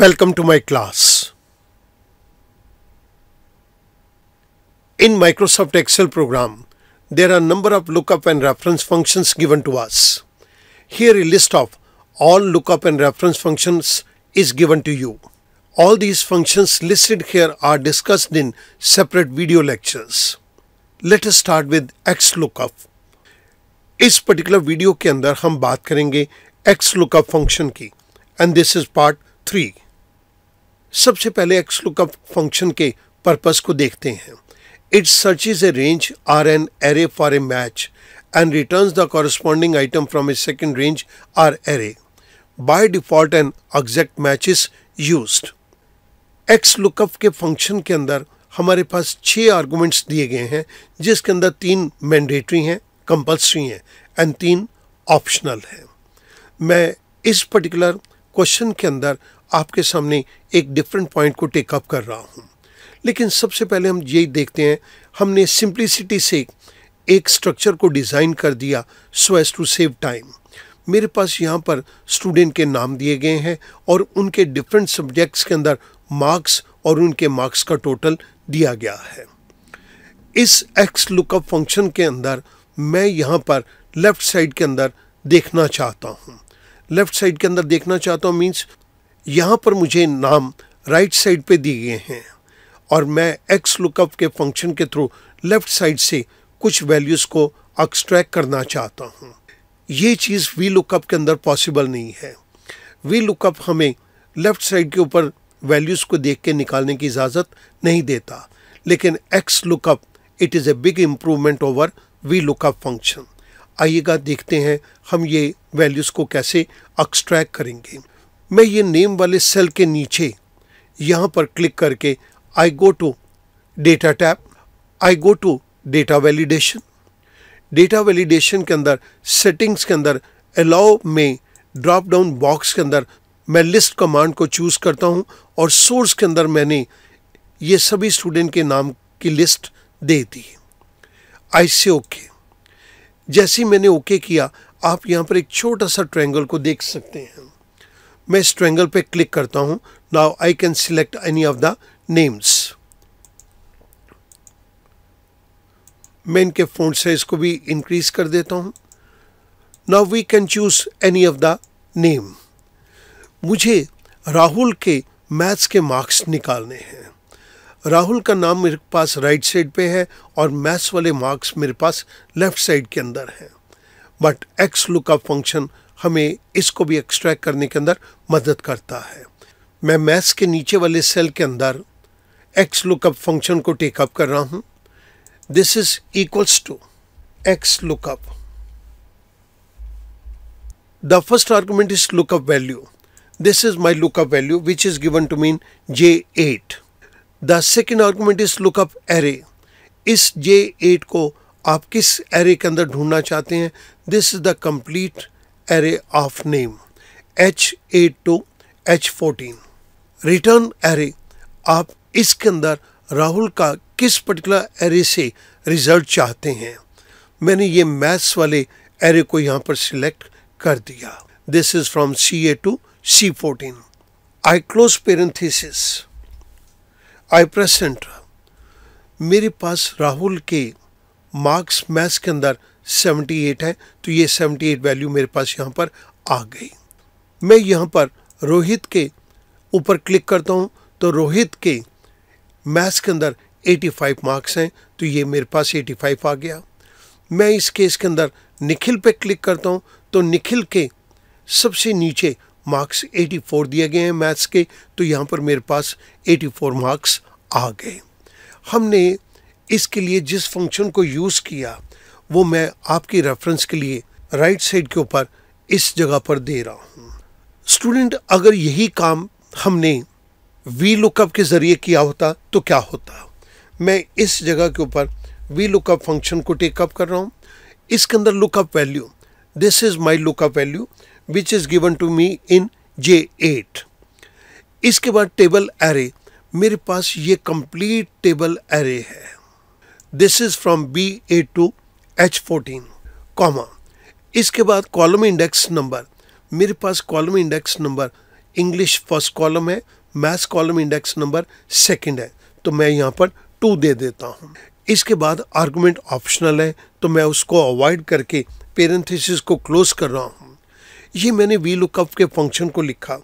Welcome to my class. In Microsoft Excel program, there are number of lookup and reference functions given to us. Here a list of all lookup and reference functions is given to you. All these functions listed here are discussed in separate video lectures. Let us start with XLOOKUP. इस particular video के अंदर हम बात करेंगे XLOOKUP function की and this is part 3. सबसे पहले X lookup function के पर्पस को देखते हैं it search is a range or an array for a match and return the corresponding item from a second range or array By default an exact match is use X lookup के function के अंदर हमारे पास छः arguments दिए गए हैं जिसके अंदर तीन मैंडेटरी हैं कंपल्सरी हैं एंड तीन ऑप्शनल हैं मैं इस पर्टिकुलर क्वेश्चन के अंदर आपके सामने एक डिफरेंट पॉइंट को टेकअप कर रहा हूँ लेकिन सबसे पहले हम यही देखते हैं हमने सिंप्लिसिटी से एक स्ट्रक्चर को डिज़ाइन कर दिया so as to save time मेरे पास यहाँ पर स्टूडेंट के नाम दिए गए हैं और उनके डिफरेंट सब्जेक्ट्स के अंदर मार्क्स और उनके मार्क्स का टोटल दिया गया है इस एक्स लुकअप फंक्शन के अंदर मैं यहाँ पर लेफ़्ट साइड के अंदर देखना चाहता हूँ लेफ़्ट साइड के अंदर देखना चाहता हूँ मीन्स यहाँ पर मुझे नाम राइट साइड पे दिए गए हैं और मैं एक्स लुकअप के फंक्शन के थ्रू लेफ़्ट साइड से कुछ वैल्यूज़ को एक्सट्रैक्ट करना चाहता हूँ ये चीज़ वी लुकअप के अंदर पॉसिबल नहीं है वी लुकअप हमें लेफ़्ट साइड के ऊपर वैल्यूज़ को देख के निकालने की इजाज़त नहीं देता लेकिन X lookup it is a big improvement over V lookup function आइएगा देखते हैं हम ये वैल्यूज़ को कैसे एक्सट्रैक्ट करेंगे मैं ये नेम वाले सेल के नीचे यहाँ पर क्लिक करके I go to data tab I go to data validation data validation के अंदर सेटिंग्स के अंदर अलाउ में ड्रॉप डाउन बॉक्स के अंदर मैं लिस्ट कमांड को चूज़ करता हूँ और सोर्स के अंदर मैंने ये सभी स्टूडेंट के नाम की लिस्ट दे दी आई से ओके जैसे मैंने ओके किया आप यहाँ पर एक छोटा सा ट्रायंगल को देख सकते हैं मैं स्ट्रेंगल पे क्लिक करता हूँ now I can select any of the names मैं इनके फोन साइज को भी इंक्रीज कर देता हूँ now we can choose any of the name मुझे राहुल के मैथ्स के मार्क्स निकालने हैं राहुल का नाम मेरे पास राइट साइड पे है और मैथ्स वाले मार्क्स मेरे पास लेफ्ट साइड के अंदर हैं बट एक्स लुकअप फंक्शन हमें इसको भी एक्सट्रैक्ट करने के अंदर मदद करता है मैं मैथ्स के नीचे वाले सेल के अंदर एक्स लुकअप फंक्शन को टेकअप कर रहा हूँ this is equals to X lookup the first argument is lookup value this is my lookup value which is given to me in J eight the second argument is lookup array इस J eight को आप किस array के अंदर ढूंढना चाहते हैं this is the complete array of name H8 to H14 Return array आप इसके अंदर राहुल का किस पर्टिकुलर एरे से रिजल्ट चाहते हैं मैंने ये मैथ्स वाले एरे को यहाँ पर सिलेक्ट कर दिया this is from C A to C fourteen I close parenthesis I present मेरे पास राहुल के मार्क्स मैथ्स के अंदर 78 है तो ये 78 वैल्यू मेरे पास यहाँ पर आ गई मैं यहाँ पर रोहित के ऊपर क्लिक करता हूँ तो रोहित के मैथ्स के अंदर 85 मार्क्स हैं तो ये मेरे पास 85 आ गया मैं इस केस के अंदर निखिल पे क्लिक करता हूँ तो निखिल के सबसे नीचे मार्क्स 84 दिए गए हैं मैथ्स के तो यहाँ पर मेरे पास 84 मार्क्स आ गए हमने इसके लिए जिस फंक्शन को यूज़ किया वो मैं आपकी रेफरेंस के लिए राइट साइड के ऊपर इस जगह पर दे रहा हूँ स्टूडेंट अगर यही काम हमने वी लुकअप के ज़रिए किया होता तो क्या होता मैं इस जगह के ऊपर वी लुकअप फंक्शन को टेकअप कर रहा हूँ इसके अंदर lookup value this is my lookup value which is given to me in J eight इसके बाद टेबल एरे मेरे पास ये कंप्लीट टेबल एरे है this is from B eight to H fourteen comma इसके बाद कॉलम इंडेक्स नंबर मेरे पास column index number English first column है maths column index number second है तो मैं यहाँ पर टू दे देता हूँ इसके बाद आर्गूमेंट ऑप्शनल है तो मैं उसको अवॉइड करके पेरेंथिस को क्लोज कर रहा हूँ ये मैंने वी लुकअप के फंक्शन को लिखा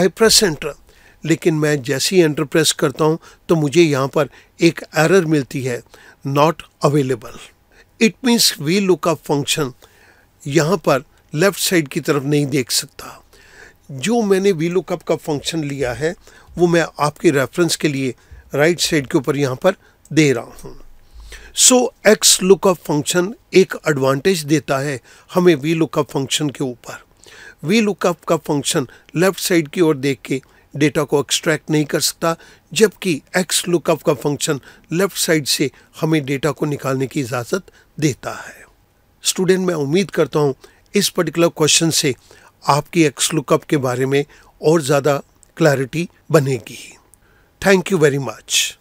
आई प्रेस एंटर लेकिन मैं जैसे ही एंटर प्रेस करता हूँ तो मुझे यहाँ पर एक एरर मिलती है not available it means V lookup function यहाँ पर लेफ़्ट साइड की तरफ नहीं देख सकता जो मैंने वी लुकअप का फंक्शन लिया है वो मैं आपके रेफरेंस के लिए राइट साइड के ऊपर यहाँ पर दे रहा हूँ सो एक्स लुकअप फंक्शन एक एडवांटेज देता है हमें वी लुकअप फंक्शन के ऊपर वी लुकअप का फंक्शन लेफ़्ट साइड की ओर देख के डेटा को एक्सट्रैक्ट नहीं कर सकता जबकि एक्स लुकअप का फंक्शन लेफ़्ट साइड से हमें डेटा को निकालने की इजाज़त देता है स्टूडेंट मैं उम्मीद करता हूँ इस पर्टिकुलर क्वेश्चन से आपकी एक्स लुकअप के बारे में और ज़्यादा क्लैरिटी बनेगी थैंक यू वेरी मच